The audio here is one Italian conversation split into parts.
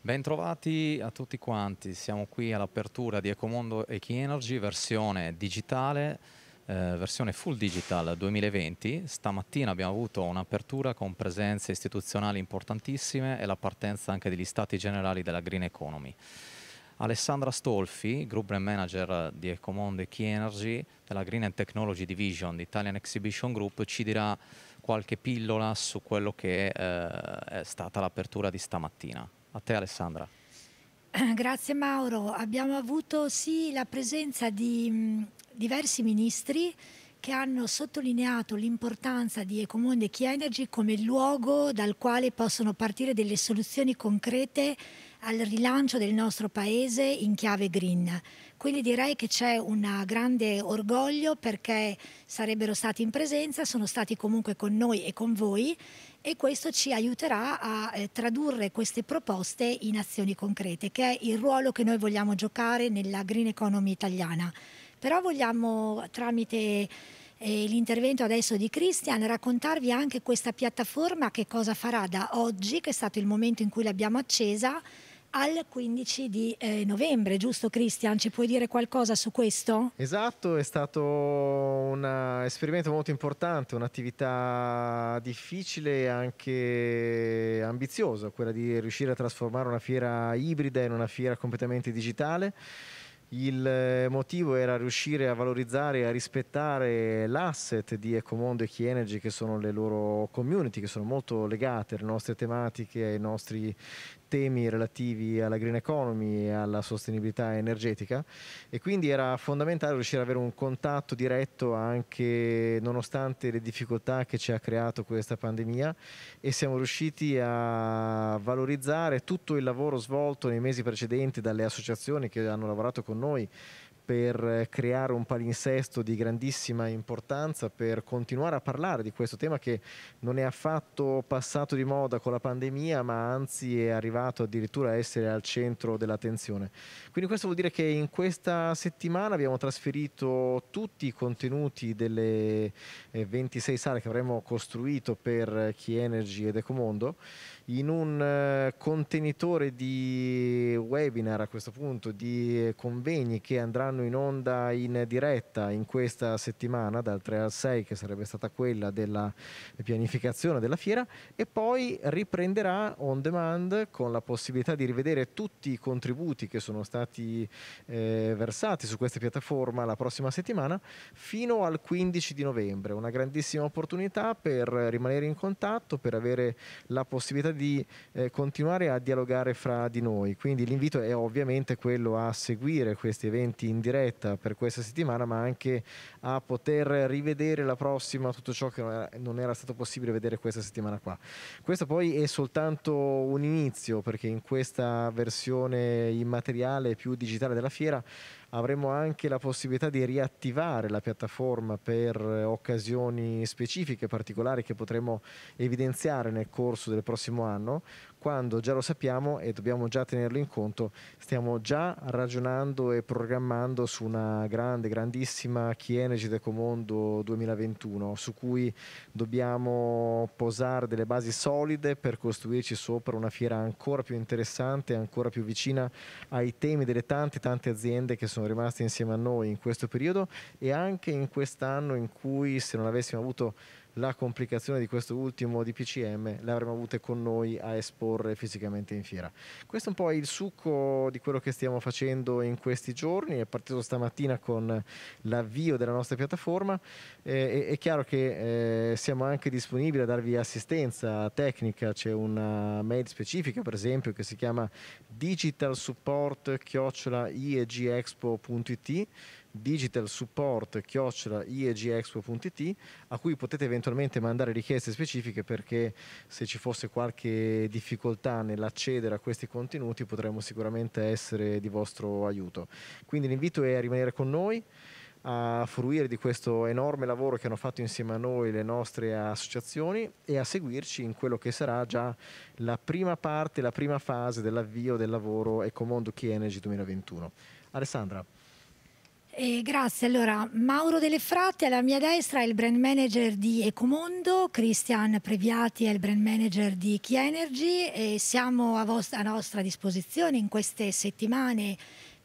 Bentrovati a tutti quanti, siamo qui all'apertura di Ecomondo Equi Energy, versione digitale, eh, versione full digital 2020. Stamattina abbiamo avuto un'apertura con presenze istituzionali importantissime e la partenza anche degli stati generali della Green Economy. Alessandra Stolfi, Group Brand Manager di Ecomondo Key Energy della Green and Technology Division di Italian Exhibition Group, ci dirà qualche pillola su quello che eh, è stata l'apertura di stamattina. A te Alessandra. Eh, grazie Mauro. Abbiamo avuto sì la presenza di mh, mm, diversi ministri che hanno sottolineato l'importanza di Ecomonde Key Energy come luogo dal quale possono partire delle soluzioni concrete al rilancio del nostro paese in chiave green. Quindi direi che c'è un grande orgoglio perché sarebbero stati in presenza, sono stati comunque con noi e con voi e questo ci aiuterà a eh, tradurre queste proposte in azioni concrete, che è il ruolo che noi vogliamo giocare nella green economy italiana. Però vogliamo tramite eh, l'intervento adesso di Christian, raccontarvi anche questa piattaforma che cosa farà da oggi, che è stato il momento in cui l'abbiamo accesa, al 15 di eh, novembre, giusto Cristian? Ci puoi dire qualcosa su questo? Esatto, è stato un eh, esperimento molto importante, un'attività difficile e anche ambiziosa, quella di riuscire a trasformare una fiera ibrida in una fiera completamente digitale. Il eh, motivo era riuscire a valorizzare e a rispettare l'asset di Ecomondo e Key Energy, che sono le loro community, che sono molto legate alle nostre tematiche, ai nostri temi relativi alla green economy e alla sostenibilità energetica e quindi era fondamentale riuscire ad avere un contatto diretto anche nonostante le difficoltà che ci ha creato questa pandemia e siamo riusciti a valorizzare tutto il lavoro svolto nei mesi precedenti dalle associazioni che hanno lavorato con noi per eh, creare un palinsesto di grandissima importanza, per continuare a parlare di questo tema che non è affatto passato di moda con la pandemia, ma anzi è arrivato addirittura a essere al centro dell'attenzione. Quindi questo vuol dire che in questa settimana abbiamo trasferito tutti i contenuti delle 26 eh, sale che avremmo costruito per Key Energy ed Ecomondo in un eh, contenitore di webinar a questo punto, di convegni che andranno andranno in onda in diretta in questa settimana dal 3 al 6 che sarebbe stata quella della pianificazione della fiera e poi riprenderà on demand con la possibilità di rivedere tutti i contributi che sono stati eh, versati su questa piattaforma la prossima settimana fino al 15 di novembre. Una grandissima opportunità per rimanere in contatto, per avere la possibilità di eh, continuare a dialogare fra di noi. Quindi l'invito è ovviamente quello a seguire questi eventi in diretta diretta per questa settimana, ma anche a poter rivedere la prossima tutto ciò che non era stato possibile vedere questa settimana qua. Questo poi è soltanto un inizio perché in questa versione immateriale più digitale della fiera avremo anche la possibilità di riattivare la piattaforma per occasioni specifiche, particolari che potremo evidenziare nel corso del prossimo anno, quando già lo sappiamo e dobbiamo già tenerlo in conto, stiamo già ragionando e programmando su una grande, grandissima Key Energy d'Ecomondo 2021, su cui dobbiamo posare delle basi solide per costruirci sopra una fiera ancora più interessante, ancora più vicina ai temi delle tante, tante aziende che sono sono rimasti insieme a noi in questo periodo e anche in quest'anno in cui se non avessimo avuto la complicazione di questo ultimo DPCM le avremmo avute con noi a esporre fisicamente in fiera. Questo è un po' il succo di quello che stiamo facendo in questi giorni, è partito stamattina con l'avvio della nostra piattaforma, eh, è, chiaro che eh, siamo anche disponibili a darvi assistenza tecnica, c'è una mail specifica per esempio che si chiama digitalsupport.iegexpo.it digital support iegexpo.it a cui potete eventualmente mandare richieste specifiche perché se ci fosse qualche difficoltà nell'accedere a questi contenuti potremmo sicuramente essere di vostro aiuto. Quindi l'invito è a rimanere con noi a fruire di questo enorme lavoro che hanno fatto insieme a noi le nostre associazioni e a seguirci in quello che sarà già la prima parte, la prima fase dell'avvio del lavoro Ecomondo Key Energy 2021. Alessandra. Eh, grazie. Allora, Mauro Delle Fratte alla mia destra è il brand manager di Ecomondo, Christian Previati è il brand manager di Key Energy e siamo a, vostra, a nostra disposizione in queste settimane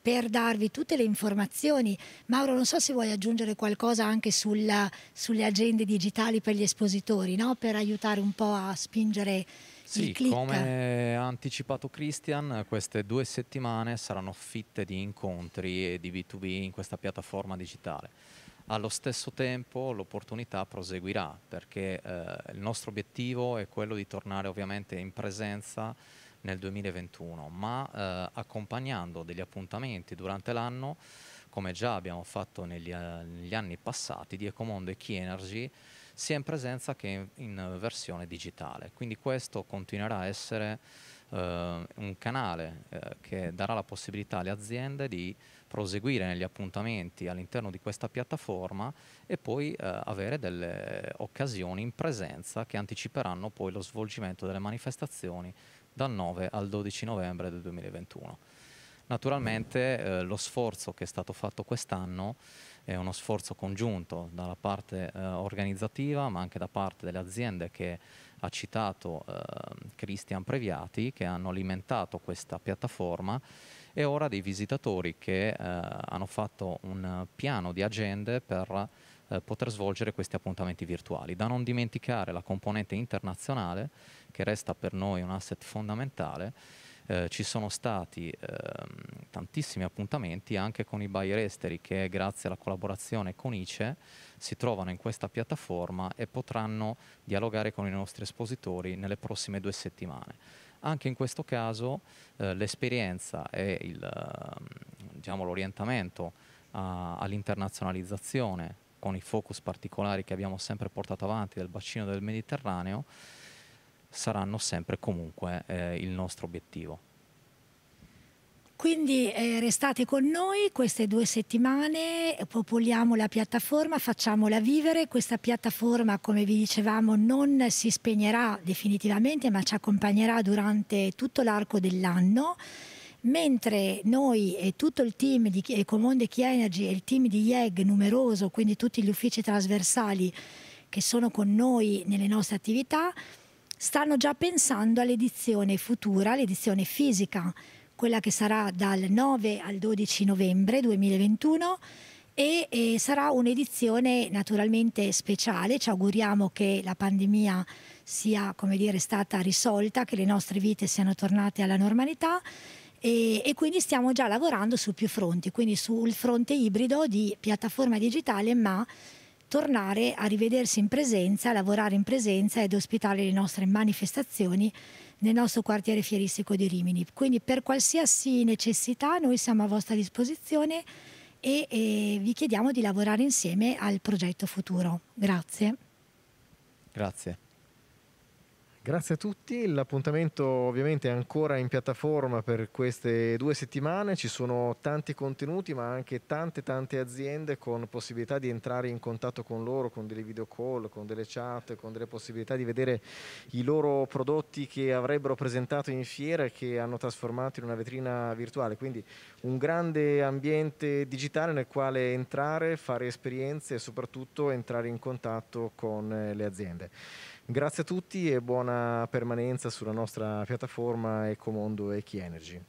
per darvi tutte le informazioni. Mauro, non so se vuoi aggiungere qualcosa anche sulla, sulle agende digitali per gli espositori, no? per aiutare un po' a spingere sì, come ha anticipato Christian, queste due settimane saranno fitte di incontri e di B2B in questa piattaforma digitale. Allo stesso tempo l'opportunità proseguirà perché eh, il nostro obiettivo è quello di tornare ovviamente in presenza nel 2021, ma eh, accompagnando degli appuntamenti durante l'anno, come già abbiamo fatto negli, eh, negli anni passati, di Ecomondo e Key Energy, sia in presenza che in, versione digitale. Quindi questo continuerà a essere eh, un canale eh, che darà la possibilità alle aziende di proseguire negli appuntamenti all'interno di questa piattaforma e poi eh, avere delle occasioni in presenza che anticiperanno poi lo svolgimento delle manifestazioni dal 9 al 12 novembre del 2021. Naturalmente eh, lo sforzo che è stato fatto quest'anno è uno sforzo congiunto dalla parte eh, organizzativa ma anche da parte delle aziende che ha citato eh, Cristian Previati che hanno alimentato questa piattaforma e ora dei visitatori che eh, hanno fatto un piano di agende per eh, poter svolgere questi appuntamenti virtuali. Da non dimenticare la componente internazionale che resta per noi un asset fondamentale eh, ci sono stati eh, tantissimi appuntamenti anche con i buyer esteri che grazie alla collaborazione con ICE si trovano in questa piattaforma e potranno dialogare con i nostri espositori nelle prossime due settimane. Anche in questo caso eh, l'esperienza e il, ehm, diciamo, l'orientamento a, all'internazionalizzazione con i focus particolari che abbiamo sempre portato avanti del bacino del Mediterraneo saranno sempre comunque eh, il nostro obiettivo. Quindi eh, restate con noi queste due settimane, popoliamo la piattaforma, facciamola vivere. Questa piattaforma, come vi dicevamo, non si spegnerà definitivamente, ma ci accompagnerà durante tutto l'arco dell'anno. Mentre noi e tutto il team di Comonde Key Energy e il team di IEG numeroso, quindi tutti gli uffici trasversali che sono con noi nelle nostre attività, stanno già pensando all'edizione futura, l'edizione fisica, quella che sarà dal 9 al 12 novembre 2021 e, e sarà un'edizione naturalmente speciale, ci auguriamo che la pandemia sia come dire, stata risolta, che le nostre vite siano tornate alla normalità e, e, quindi stiamo già lavorando su più fronti, quindi sul fronte ibrido di piattaforma digitale ma tornare a rivedersi in presenza, a lavorare in presenza ed ospitare le nostre manifestazioni nel nostro quartiere fieristico di Rimini. Quindi per qualsiasi necessità noi siamo a vostra disposizione e, e vi chiediamo di lavorare insieme al progetto futuro. Grazie. Grazie. Grazie a tutti, l'appuntamento ovviamente è ancora in piattaforma per queste due settimane, ci sono tanti contenuti ma anche tante tante aziende con possibilità di entrare in contatto con loro, con delle video call, con delle chat, con delle possibilità di vedere i loro prodotti che avrebbero presentato in fiera e che hanno trasformato in una vetrina virtuale, quindi un grande ambiente digitale nel quale entrare, fare esperienze e soprattutto entrare in contatto con eh, le aziende. Grazie a tutti e buona permanenza sulla nostra piattaforma Ecomondo e Key Energy.